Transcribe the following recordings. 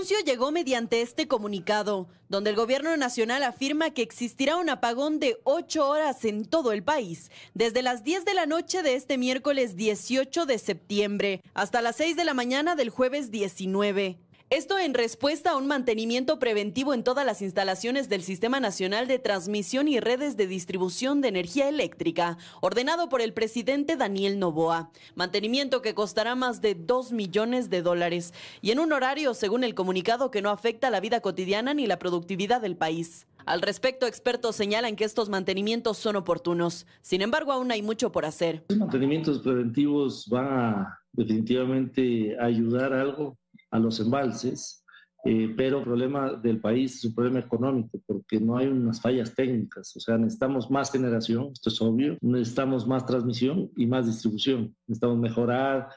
anuncio llegó mediante este comunicado, donde el gobierno nacional afirma que existirá un apagón de ocho horas en todo el país, desde las 10 de la noche de este miércoles 18 de septiembre hasta las 6 de la mañana del jueves 19. Esto en respuesta a un mantenimiento preventivo en todas las instalaciones del Sistema Nacional de Transmisión y Redes de Distribución de Energía Eléctrica, ordenado por el presidente Daniel Novoa. Mantenimiento que costará más de 2 millones de dólares y en un horario, según el comunicado, que no afecta la vida cotidiana ni la productividad del país. Al respecto, expertos señalan que estos mantenimientos son oportunos. Sin embargo, aún hay mucho por hacer. Los mantenimientos preventivos van a definitivamente ayudar algo a los embalses, eh, pero el problema del país es un problema económico, porque no hay unas fallas técnicas, o sea, necesitamos más generación, esto es obvio, necesitamos más transmisión y más distribución, necesitamos mejorar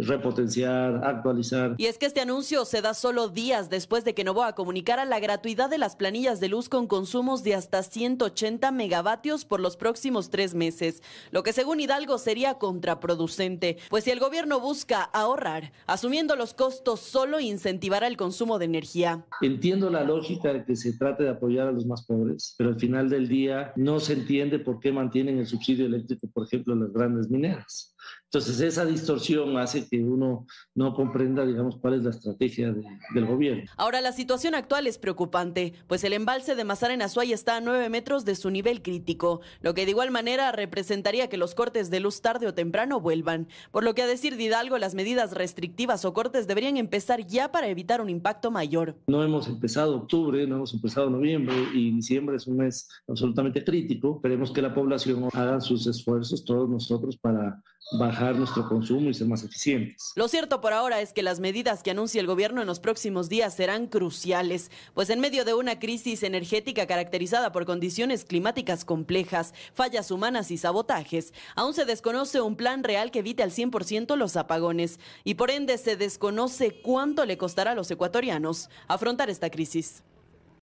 repotenciar, actualizar. Y es que este anuncio se da solo días después de que Novoa comunicara la gratuidad de las planillas de luz con consumos de hasta 180 megavatios por los próximos tres meses, lo que según Hidalgo sería contraproducente, pues si el gobierno busca ahorrar, asumiendo los costos solo incentivará el consumo de energía. Entiendo la lógica de que se trate de apoyar a los más pobres, pero al final del día no se entiende por qué mantienen el subsidio eléctrico, por ejemplo, las grandes mineras. Entonces, esa distorsión hace que uno no comprenda, digamos, cuál es la estrategia del gobierno. Ahora, la situación actual es preocupante, pues el embalse de Mazarenasuay en Azuay está a 9 metros de su nivel crítico, lo que de igual manera representaría que los cortes de luz tarde o temprano vuelvan. Por lo que, a decir hidalgo las medidas restrictivas o cortes deberían empezar ya para evitar un impacto mayor. No hemos empezado octubre, no hemos empezado noviembre y diciembre es un mes absolutamente crítico. Esperemos que la población haga sus esfuerzos, todos nosotros, para bajar nuestro consumo y ser más eficientes. Lo cierto por ahora es que las medidas que anuncia el gobierno en los próximos días serán cruciales, pues en medio de una crisis energética caracterizada por condiciones climáticas complejas, fallas humanas y sabotajes, aún se desconoce un plan real que evite al 100% los apagones y por ende se desconoce cuánto le costará a los ecuatorianos afrontar esta crisis.